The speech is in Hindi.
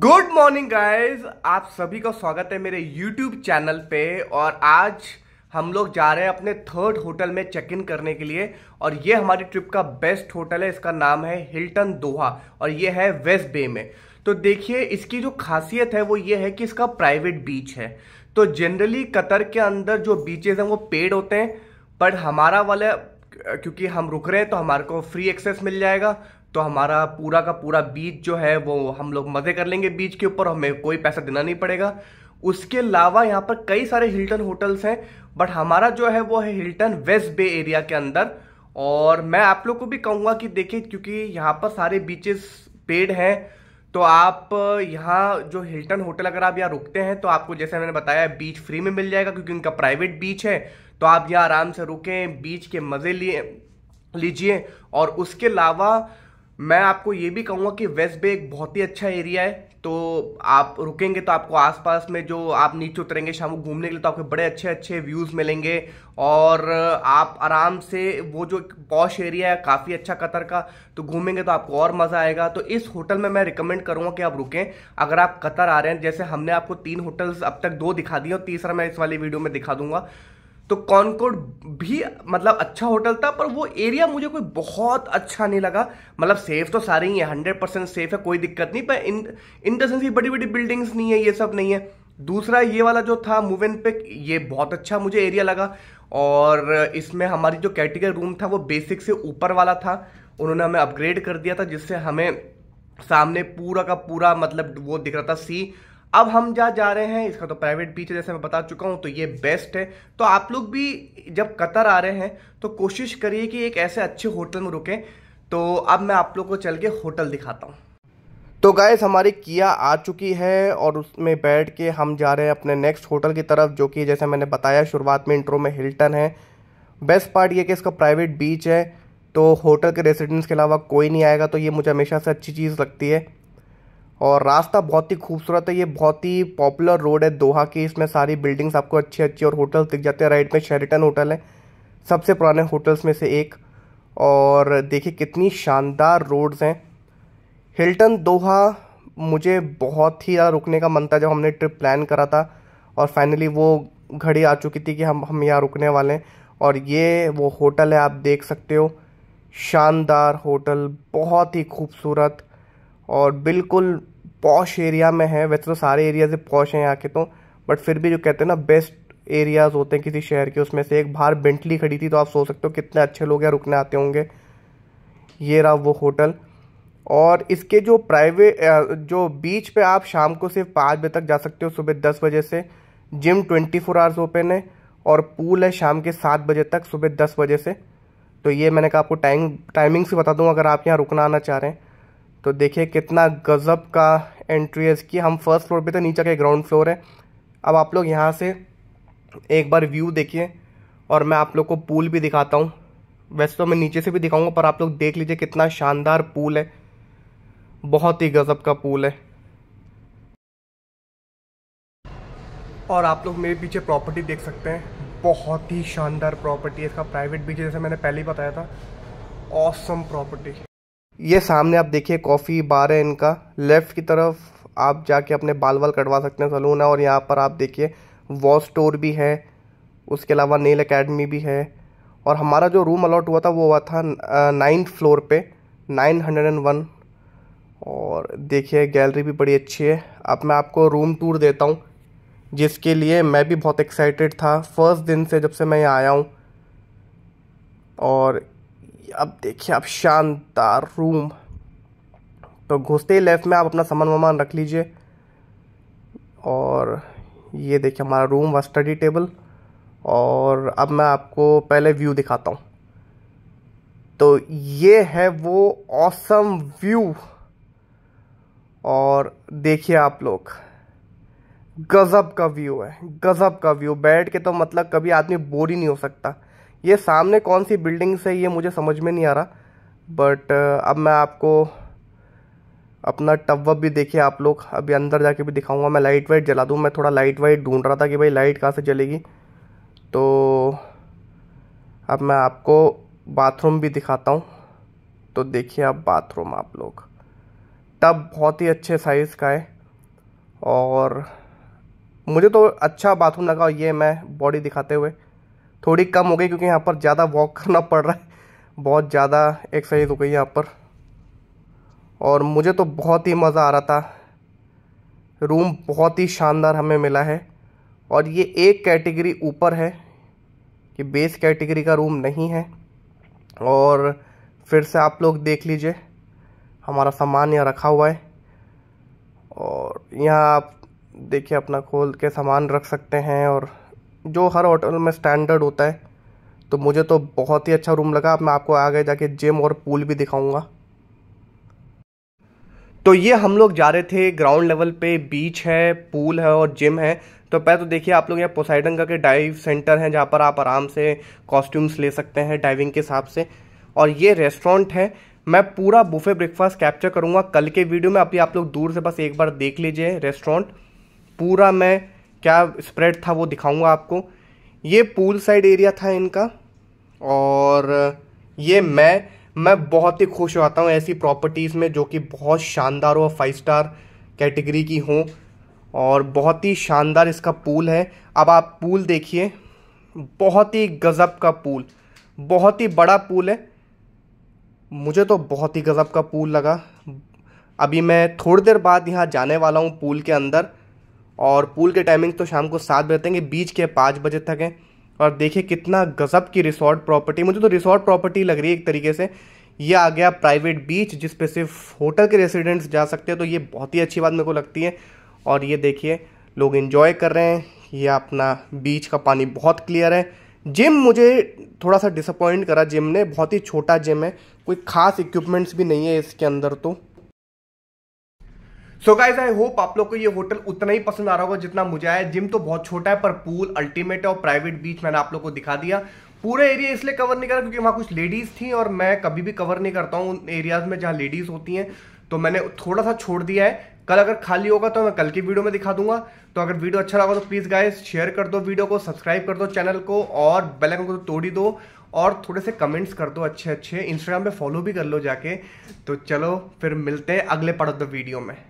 गुड मॉर्निंग गाइस आप सभी का स्वागत है मेरे यूट्यूब चैनल पे और आज हम लोग जा रहे हैं अपने थर्ड होटल में चेक इन करने के लिए और ये हमारी ट्रिप का बेस्ट होटल है इसका नाम है हिल्टन दोहा और ये है वेस्ट बे में तो देखिए इसकी जो खासियत है वो ये है कि इसका प्राइवेट बीच है तो जनरली कतर के अंदर जो बीचेज हैं वो पेड होते हैं बट हमारा वाला क्योंकि हम रुक रहे हैं तो हमारे को फ्री एक्सेस मिल जाएगा तो हमारा पूरा का पूरा बीच जो है वो हम लोग मज़े कर लेंगे बीच के ऊपर हमें कोई पैसा देना नहीं पड़ेगा उसके अलावा यहाँ पर कई सारे हिल्टन होटल्स हैं बट हमारा जो है वो है हिल्टन वेस्ट बे एरिया के अंदर और मैं आप लोग को भी कहूँगा कि देखिए क्योंकि यहाँ पर सारे बीचेस पेड हैं तो आप यहाँ जो हिल्टन होटल अगर आप यहाँ रुकते हैं तो आपको जैसे मैंने बताया बीच फ्री में मिल जाएगा क्योंकि उनका प्राइवेट बीच है तो आप यहाँ आराम से रुकें बीच के मज़े लिए लीजिए और उसके अलावा मैं आपको ये भी कहूँगा कि वेस्ट बे एक बहुत ही अच्छा एरिया है तो आप रुकेंगे तो आपको आसपास में जो आप नीचे उतरेंगे शाम को घूमने के लिए तो आपको बड़े अच्छे अच्छे व्यूज़ मिलेंगे और आप आराम से वो जो पॉश एरिया है काफ़ी अच्छा कतर का तो घूमेंगे तो आपको और मज़ा आएगा तो इस होटल में मैं रिकमेंड करूँगा कि आप रुकें अगर आप कतर आ रहे हैं जैसे हमने आपको तीन होटल्स अब तक दो दिखा दिए और तीसरा मैं इस वाली वीडियो में दिखा दूंगा तो कॉनकोड भी मतलब अच्छा होटल था पर वो एरिया मुझे कोई बहुत अच्छा नहीं लगा मतलब सेफ तो सारे ही है हंड्रेड परसेंट सेफ है कोई दिक्कत नहीं पर इन इन द सेंस बड़ी बड़ी बिल्डिंग्स नहीं है ये सब नहीं है दूसरा ये वाला जो था मूव इन पिक ये बहुत अच्छा मुझे एरिया लगा और इसमें हमारी जो कैटेगरी रूम था वो बेसिक से ऊपर वाला था उन्होंने हमें अपग्रेड कर दिया था जिससे हमें सामने पूरा का पूरा मतलब वो दिख रहा था सी अब हम जहाँ जा रहे हैं इसका तो प्राइवेट बीच है जैसे मैं बता चुका हूँ तो ये बेस्ट है तो आप लोग भी जब कतर आ रहे हैं तो कोशिश करिए कि एक ऐसे अच्छे होटल में रुकें तो अब मैं आप लोग को चल के होटल दिखाता हूँ तो गैस हमारी किया आ चुकी है और उसमें बैठ के हम जा रहे हैं अपने नेक्स्ट होटल की तरफ जो कि जैसे मैंने बताया शुरुआत में इंट्रो में हिल्टन है बेस्ट पार्ट ये कि इसका प्राइवेट बीच है तो होटल के रेसिडेंट्स के अलावा कोई नहीं आएगा तो ये मुझे हमेशा से अच्छी चीज़ लगती है और रास्ता बहुत ही खूबसूरत है ये बहुत ही पॉपुलर रोड है दोहा की इसमें सारी बिल्डिंग्स आपको अच्छी अच्छी और होटल्स दिख जाते हैं राइट में शेरिटन होटल है सबसे पुराने होटल्स में से एक और देखिए कितनी शानदार रोड्स हैं हिल्टन दोहा मुझे बहुत ही ज़्यादा रुकने का मन था जब हमने ट्रिप प्लान करा था और फाइनली वो घड़ी आ चुकी थी कि हम हम यहाँ रुकने वाले हैं और ये वो होटल है आप देख सकते हो शानदार होटल बहुत ही खूबसूरत और बिल्कुल पॉश एरिया में है वैसे तो सारे एरिया से पॉश हैं यहाँ के तो बट फिर भी जो कहते हैं ना बेस्ट एरियाज होते हैं किसी शहर के उसमें से एक बाहर बेंटली खड़ी थी तो आप सोच सकते हो कितने अच्छे लोग यहाँ रुकने आते होंगे ये रहा वो होटल और इसके जो प्राइवेट जो बीच पे आप शाम को सिर्फ पाँच बजे तक जा सकते हो सुबह दस बजे से gym twenty four hours open है और पूल है शाम के सात बजे तक सुबह दस बजे से तो ये मैंने कहा आपको टाइम टाइमिंग से बता दूँ अगर आप यहाँ रुकना आना चाह रहे हैं तो देखिए कितना गज़ब का एंट्री है इसकी हम फर्स्ट फ्लोर पे थे नीचे के ग्राउंड फ्लोर है अब आप लोग यहाँ से एक बार व्यू देखिए और मैं आप लोग को पूल भी दिखाता हूँ वैसे तो मैं नीचे से भी दिखाऊंगा पर आप लोग देख लीजिए कितना शानदार पूल है बहुत ही गज़ब का पूल है और आप लोग मेरे पीछे प्रॉपर्टी देख सकते हैं बहुत ही शानदार प्रॉपर्टी है इसका प्राइवेट बीच जैसे मैंने पहले ही बताया था ऑसम प्रॉपर्टी ये सामने आप देखिए कॉफ़ी बार है इनका लेफ्ट की तरफ आप जाके अपने बाल वाल कटवा सकते हैं सलून है और यहाँ पर आप देखिए वॉश स्टोर भी है उसके अलावा नेल अकेडमी भी है और हमारा जो रूम अलॉट हुआ था वो हुआ था नाइन्थ फ्लोर पे नाइन हंड्रेड एंड वन और देखिए गैलरी भी बड़ी अच्छी है अब मैं आपको रूम टूर देता हूँ जिसके लिए मैं भी बहुत एक्साइटेड था फर्स्ट दिन से जब से मैं यहाँ आया हूँ और अब देखिए आप शानदार रूम तो घुसते ही लेफ़्ट में आप अपना सामान वामान रख लीजिए और ये देखिए हमारा रूम व स्टडी टेबल और अब मैं आपको पहले व्यू दिखाता हूँ तो ये है वो ऑसम व्यू और देखिए आप लोग गज़ब का व्यू है गज़ब का व्यू बैठ के तो मतलब कभी आदमी बोर ही नहीं हो सकता ये सामने कौन सी बिल्डिंग्स है ये मुझे समझ में नहीं आ रहा बट अब मैं आपको अपना टब वब भी देखिए आप लोग अभी अंदर जाके भी दिखाऊंगा मैं लाइट वाइट जला दूँ मैं थोड़ा लाइट वाइट ढूंढ रहा था कि भाई लाइट कहाँ से जलेगी तो अब मैं आपको बाथरूम भी दिखाता हूँ तो देखिए आप बाथरूम आप लोग टब बहुत ही अच्छे साइज़ का है और मुझे तो अच्छा बाथरूम लगा ये मैं बॉडी दिखाते हुए थोड़ी कम हो गई क्योंकि यहाँ पर ज़्यादा वॉक करना पड़ रहा है बहुत ज़्यादा एक्सरसाइज हो गई यहाँ पर और मुझे तो बहुत ही मज़ा आ रहा था रूम बहुत ही शानदार हमें मिला है और ये एक कैटेगरी ऊपर है कि बेस कैटेगरी का रूम नहीं है और फिर से आप लोग देख लीजिए हमारा सामान यहाँ रखा हुआ है और यहाँ आप देखिए अपना खोल के सामान रख सकते हैं और जो हर होटल में स्टैंडर्ड होता है तो मुझे तो बहुत ही अच्छा रूम लगा अब मैं आपको आगे जाके जिम और पूल भी दिखाऊंगा तो ये हम लोग जा रहे थे ग्राउंड लेवल पे बीच है पूल है और जिम है तो पहले तो देखिए आप लोग यहाँ पोसाइडन का के डाइव सेंटर हैं जहाँ पर आप आराम से कॉस्ट्यूम्स ले सकते हैं डाइविंग के हिसाब से और ये रेस्टोरेंट है मैं पूरा बुफे ब्रेकफास्ट कैप्चर करूँगा कल के वीडियो में अभी आप लोग दूर से बस एक बार देख लीजिए रेस्टोरेंट पूरा मैं क्या स्प्रेड था वो दिखाऊंगा आपको ये पूल साइड एरिया था इनका और ये मैं मैं बहुत ही खुश हो जाता हूँ ऐसी प्रॉपर्टीज़ में जो कि बहुत शानदार हो फाइव स्टार कैटेगरी की हो और बहुत ही शानदार इसका पूल है अब आप पूल देखिए बहुत ही गज़ब का पूल बहुत ही बड़ा पूल है मुझे तो बहुत ही गज़ब का पूल लगा अभी मैं थोड़ी देर बाद यहाँ जाने वाला हूँ पूल के अंदर और पूल के टाइमिंग तो शाम को सात बजे तक बीच के पाँच बजे तक हैं और देखिए कितना गजब की रिसोर्ट प्रॉपर्टी मुझे तो रिसोर्ट प्रॉपर्टी लग रही है एक तरीके से ये आ गया प्राइवेट बीच जिस पे सिर्फ होटल के रेसिडेंट्स जा सकते हैं तो ये बहुत ही अच्छी बात मेरे को लगती है और ये देखिए लोग इन्जॉय कर रहे हैं ये अपना बीच का पानी बहुत क्लियर है जिम मुझे थोड़ा सा डिसअपॉइंट करा जिम ने बहुत ही छोटा जिम है कोई खास इक्विपमेंट्स भी नहीं है इसके अंदर तो सो गाइज आई होप आप लोग को ये होटल उतना ही पसंद आ रहा होगा जितना मुझे आया जिम तो बहुत छोटा है पर पूल अल्टीमेट और प्राइवेट बीच मैंने आप लोग को दिखा दिया पूरा एरिया इसलिए कवर नहीं करा क्योंकि वहाँ कुछ लेडीज़ थी और मैं कभी भी कवर नहीं करता हूँ उन एरियाज़ में जहाँ लेडीज़ होती हैं तो मैंने थोड़ा सा छोड़ दिया है कल अगर खाली होगा तो मैं कल की वीडियो में दिखा दूंगा तो अगर वीडियो अच्छा लगा तो प्लीज़ गाइज शेयर कर दो वीडियो को सब्सक्राइब कर दो चैनल को और बेल आइकन को तो तोड़ तोड़ी दो और थोड़े से कमेंट्स कर दो अच्छे अच्छे इंस्टाग्राम पे फॉलो भी कर लो जाके तो चलो फिर मिलते हैं अगले द वीडियो में